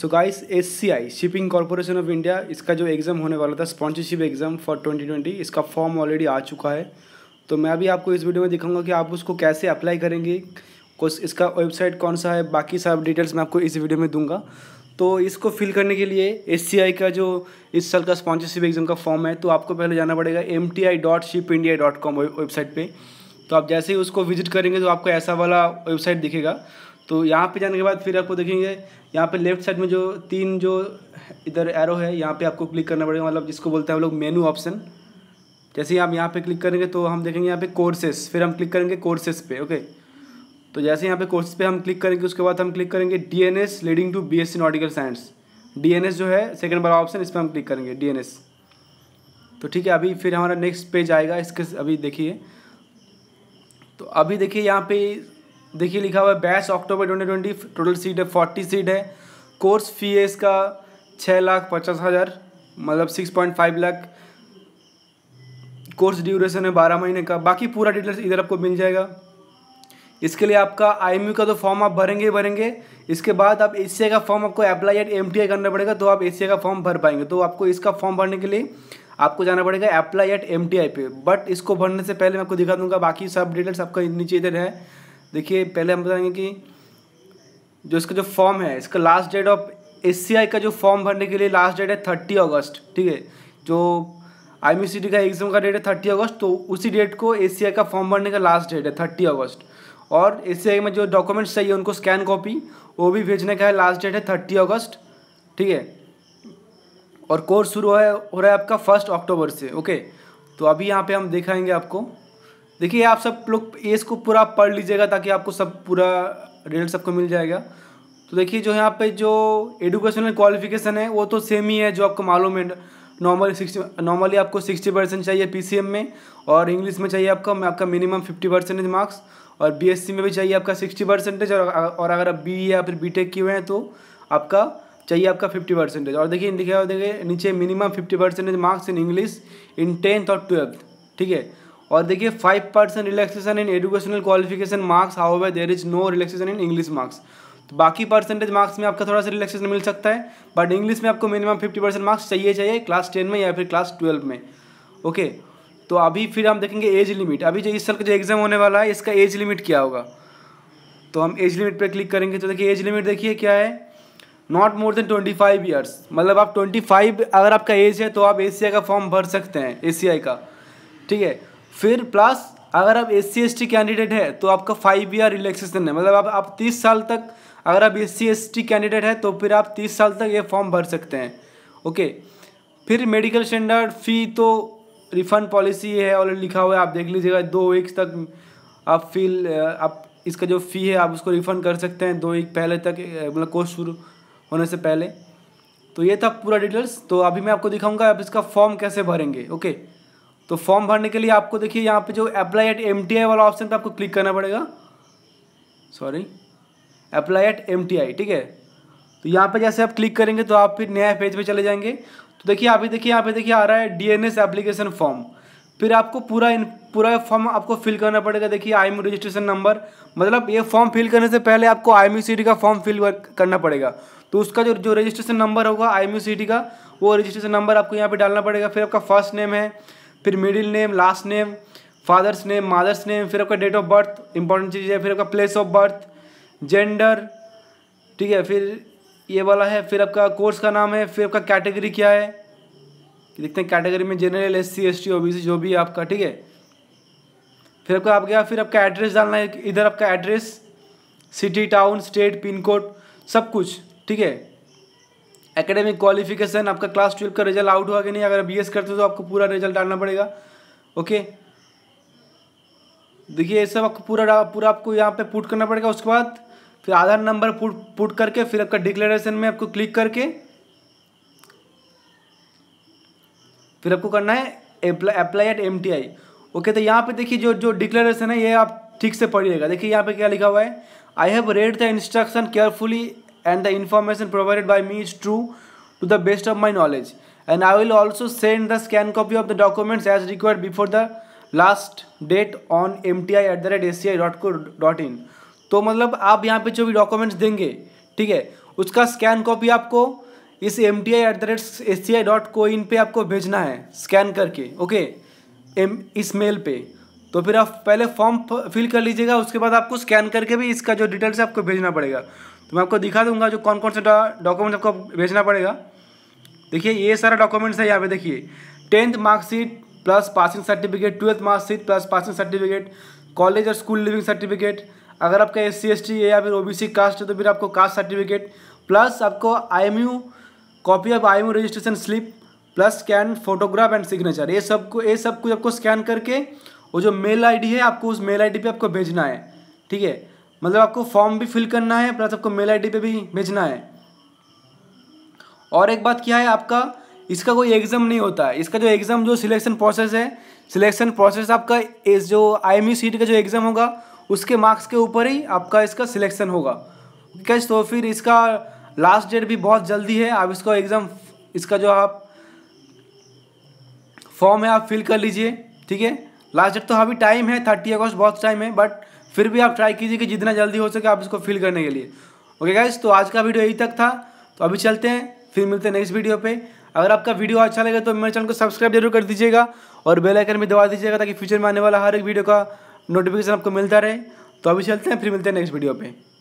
so guys S shipping corporation of India इसका जो exam होने वाला था स्पॉन्सरशिप एग्ज़ाम फॉर 2020 इसका फॉर्म ऑलरेडी आ चुका है तो मैं अभी आपको इस वीडियो में दिखाऊंगा कि आप उसको कैसे अप्लाई करेंगे कुछ इसका वेबसाइट कौन सा है बाकी सब डिटेल्स मैं आपको इस वीडियो में दूंगा तो इसको फिल करने के लिए एस का जो इस साल का स्पॉन्सरशिप एग्ज़ाम का फॉर्म है तो आपको पहले जाना पड़ेगा M T I dot ship India dot com website पर तो आप जैसे ही उसको विजिट करेंगे तो आपको ऐसा वाला वेबसाइट दिखेगा तो यहाँ पे जाने के बाद फिर आपको देखेंगे यहाँ पे लेफ्ट साइड में जो तीन जो इधर एरो है यहाँ पे आपको क्लिक करना पड़ेगा मतलब जिसको बोलते हैं हम लोग मेनू ऑप्शन जैसे ही आप यहाँ पे क्लिक करेंगे तो हम देखेंगे यहाँ पे कोर्सेस फिर हम क्लिक करेंगे कोर्सेस पे ओके तो जैसे यहाँ पे कोर्सेस पे हम क्लिक करेंगे उसके बाद हम क्लिक करेंगे D N S leading to B S C nautical science D N S जो है सेकेंड वाला ऑप्शन इस पर हम क्लिक करेंगे डी एन एस तो ठीक है अभी फिर हमारा नेक्स्ट पेज आएगा इसके अभी देखिए तो अभी देखिए यहाँ पे देखिए लिखा हुआ है बैच अक्टूबर 2020 टोटल सीट है फोर्टी सीट है कोर्स फी है इसका छः लाख पचास हज़ार मतलब six point five lakh course duration है बारह महीने का बाकी पूरा डिटेल्स इधर आपको मिल जाएगा इसके लिए आपका आई का तो फॉर्म आप भरेंगे ही भरेंगे इसके बाद आप एस का फॉर्म आपको अप्लाई एट एम करना पड़ेगा तो आप एस का फॉर्म भर पाएंगे तो आपको इसका फॉर्म भरने के लिए आपको जाना पड़ेगा apply at M T I पे बट इसको भरने से पहले मैं आपको दिखा दूंगा बाकी सब डिटेल्स आपका नीचे इधर है देखिए पहले हम बताएंगे कि जो इसका जो फॉर्म है इसका लास्ट डेट ऑफ एस का जो फॉर्म भरने के लिए लास्ट डेट है थर्टी अगस्त ठीक है जो आई e का एग्ज़ाम का डेट है थर्टी अगस्त तो उसी डेट को एस का फॉर्म भरने का लास्ट डेट है थर्टी अगस्त और एस में जो डॉक्यूमेंट्स चाहिए उनको स्कैन कॉपी वो भी भेजने का है लास्ट डेट है थर्टी अगस्त ठीक है और कोर्स शुरू है हो रहा है आपका फर्स्ट अक्टूबर से ओके तो अभी यहाँ पे हम दिखाएंगे आपको देखिए आप सब लोग एस को पूरा पढ़ लीजिएगा ताकि आपको सब पूरा रिजल्ट सबको मिल जाएगा तो देखिए जो यहाँ पे जो एडुकेशनल क्वालिफिकेशन है वो तो सेम ही है जो आपको मालूम है नॉर्मली सिक्सटी नॉर्मली आपको सिक्सटी परसेंट चाहिए पी में और इंग्लिश में चाहिए आपका आपका मिनिमम फिफ्टी परसेंटेज मार्क्स और बी में भी चाहिए आपका सिक्सटी परसेंटेज और अगर आप बी e या फिर बी किए हुए हैं तो आपका चाहिए आपका फिफ्टी परसेंटेज और देखिए लिखा हुआ देखिए नीचे minimum fifty percentage marks in English in tenth और ट्वेल्थ ठीक है और देखिए five percent relaxation in educational qualification marks however there is no relaxation in English marks तो बाकी परसेंटेज मार्क्स में आपका थोड़ा सा रिलैक्सेशन मिल सकता है बट इंग्लिश में आपको मिनिमम फिफ्टी परसेंट मार्क्स चाहिए चाहिए क्लास टेन में या फिर क्लास ट्वेल्व में ओके तो अभी फिर हम देखेंगे एज लिमिट अभी जो इस साल का जो एग्ज़ाम होने वाला है इसका एज लिमिट क्या होगा तो हम एज लिमिट पर क्लिक करेंगे तो देखिए एज लिमिट देखिए क्या है not more than twenty five years मतलब आप ट्वेंटी फाइव अगर आपका एज है तो आप ए सी आई का फॉर्म भर सकते हैं ए सी आई का ठीक है फिर प्लस अगर आप एस सी कैंडिडेट है तो आपका फाइव ईयर रिलैक्सेशन है मतलब आप आप तीस साल तक अगर आप एस सी कैंडिडेट है तो फिर आप तीस साल तक ये फॉर्म भर सकते हैं ओके फिर मेडिकल स्टैंडर्ड फ़ी तो रिफंड पॉलिसी है और लिखा हुआ है आप देख लीजिएगा दो वीक्स तक आप फील आप इसका जो फ़ी है आप उसको रिफ़ंड कर सकते हैं दो वीक पहले तक मतलब कोर्स शुरू होने से पहले तो ये था पूरा डिटेल्स तो अभी मैं आपको दिखाऊंगा आप इसका फॉर्म कैसे भरेंगे ओके तो फॉर्म भरने के लिए आपको देखिए यहाँ पे जो अप्लाई एट एम वाला ऑप्शन पे आपको क्लिक करना पड़ेगा सॉरी अप्लाई एट एम ठीक है तो यहाँ पे जैसे आप क्लिक करेंगे तो आप फिर नया पेज पे चले जाएंगे तो देखिए अभी देखिए यहाँ पे देखिए आ रहा है डी एप्लीकेशन फॉर्म फिर आपको पूरा इन पूरा फॉर्म आपको फिल करना पड़ेगा देखिए आई रजिस्ट्रेशन नंबर मतलब ये फॉर्म फिल करने से पहले आपको आई एम का फॉर्म फिल करना पड़ेगा तो उसका जो जो रजिस्ट्रेशन नंबर होगा आई एम यू का वो रजिस्ट्रेशन नंबर आपको यहाँ पे डालना पड़ेगा फिर आपका फर्स्ट नेम है फिर middle name last name father's name mother's name फिर आपका डेट ऑफ बर्थ इंपॉर्टेंट चीज़ है फिर आपका प्लेस ऑफ बर्थ जेंडर ठीक है फिर ये वाला है फिर आपका कोर्स का नाम है फिर आपका कैटेगरी क्या है देखते हैं कैटेगरी में general S C S T O B C जो भी है आपका ठीक है फिर आपका आप गया फिर आपका एड्रेस डालना है इधर आपका address city town state pin code सब कुछ ठीक है एकेडमिक क्वालिफिकेशन आपका क्लास ट्वेल्व का रिजल्ट आउट हुआ कि नहीं अगर बी एस करते हो तो आपको पूरा रिजल्ट डालना पड़ेगा ओके देखिए ये सब आपको पूरा पूरा आपको यहाँ पे पुट करना पड़ेगा उसके बाद फिर आधार नंबर पुट पुट करके फिर आपका डिक्लेरेशन में आपको क्लिक करके फिर आपको करना है अप्लाई एट एम ओके तो यहाँ पे देखिए जो जो डिक्लेरेशन है ये आप ठीक से पढ़िएगा देखिए यहाँ पे क्या लिखा हुआ है I have read the instruction carefully and the information provided by me is true to the best of my knowledge and I will also send the scan copy of the documents as required before the last date on M T I at the rate S C I dot co dot in तो मतलब आप यहाँ पे जो भी documents देंगे ठीक है उसका स्कैन कॉपी आपको इस M T I at the rate S C I dot co dot पर आपको भेजना है स्कैन करके ओके एम इस मेल पर तो फिर आप पहले फॉर्म फिल कर लीजिएगा उसके बाद आपको स्कैन करके भी इसका जो डिटेल्स है आपको भेजना पड़ेगा तो मैं आपको दिखा दूंगा जो कौन कौन से डॉक्यूमेंट आपको भेजना पड़ेगा देखिए ये सारा डॉक्यूमेंट्स है यहाँ पे देखिए tenth marksheet plus passing certificate twelfth marksheet plus passing certificate college और स्कूल लिविंग सर्टिफिकेट अगर आपका एस सी एस टी है या फिर ओ बी सी कास्ट है तो फिर आपको कास्ट सर्टिफिकेट प्लस आपको I M U copy of I M U registration slip plus scan photograph and signature ये सब को ये सब कुछ आपको स्कैन करके वो जो मेल आईडी है आपको उस मेल आईडी पे आपको भेजना है ठीक है मतलब आपको फॉर्म भी फिल करना है प्लस आपको मेल आईडी पे भी भेजना है और एक बात क्या है आपका इसका कोई एग्ज़ाम नहीं होता है इसका जो एग्ज़ाम जो सिलेक्शन प्रोसेस है सिलेक्शन प्रोसेस आपका इस जो आई सीट e का जो एग्ज़ाम होगा उसके मार्क्स के ऊपर ही आपका इसका सिलेक्शन होगा ठीक है तो फिर इसका लास्ट डेट भी बहुत जल्दी है आप इसका एग्ज़ाम इसका जो आप फॉर्म है आप फिल कर लीजिए ठीक है लास्ट डेट तो अभी टाइम है थर्टी अगस्त बहुत टाइम है बट फिर भी आप ट्राई कीजिए कि जितना जल्दी हो सके आप इसको फिल करने के लिए ओके गाइज तो आज का वीडियो यही तक था तो अभी चलते हैं फिर मिलते हैं नेक्स्ट वीडियो पे अगर आपका वीडियो अच्छा लगे तो मेरे चैनल को सब्सक्राइब जरूर कर दीजिएगा और बेल आइकन भी दबा दीजिएगा ताकि फ्यूचर में आने वाला हर एक वीडियो का नोटिफिकेशन आपको मिलता रहे तो अभी चलते हैं फिर मिलते हैं नेक्स्ट वीडियो पे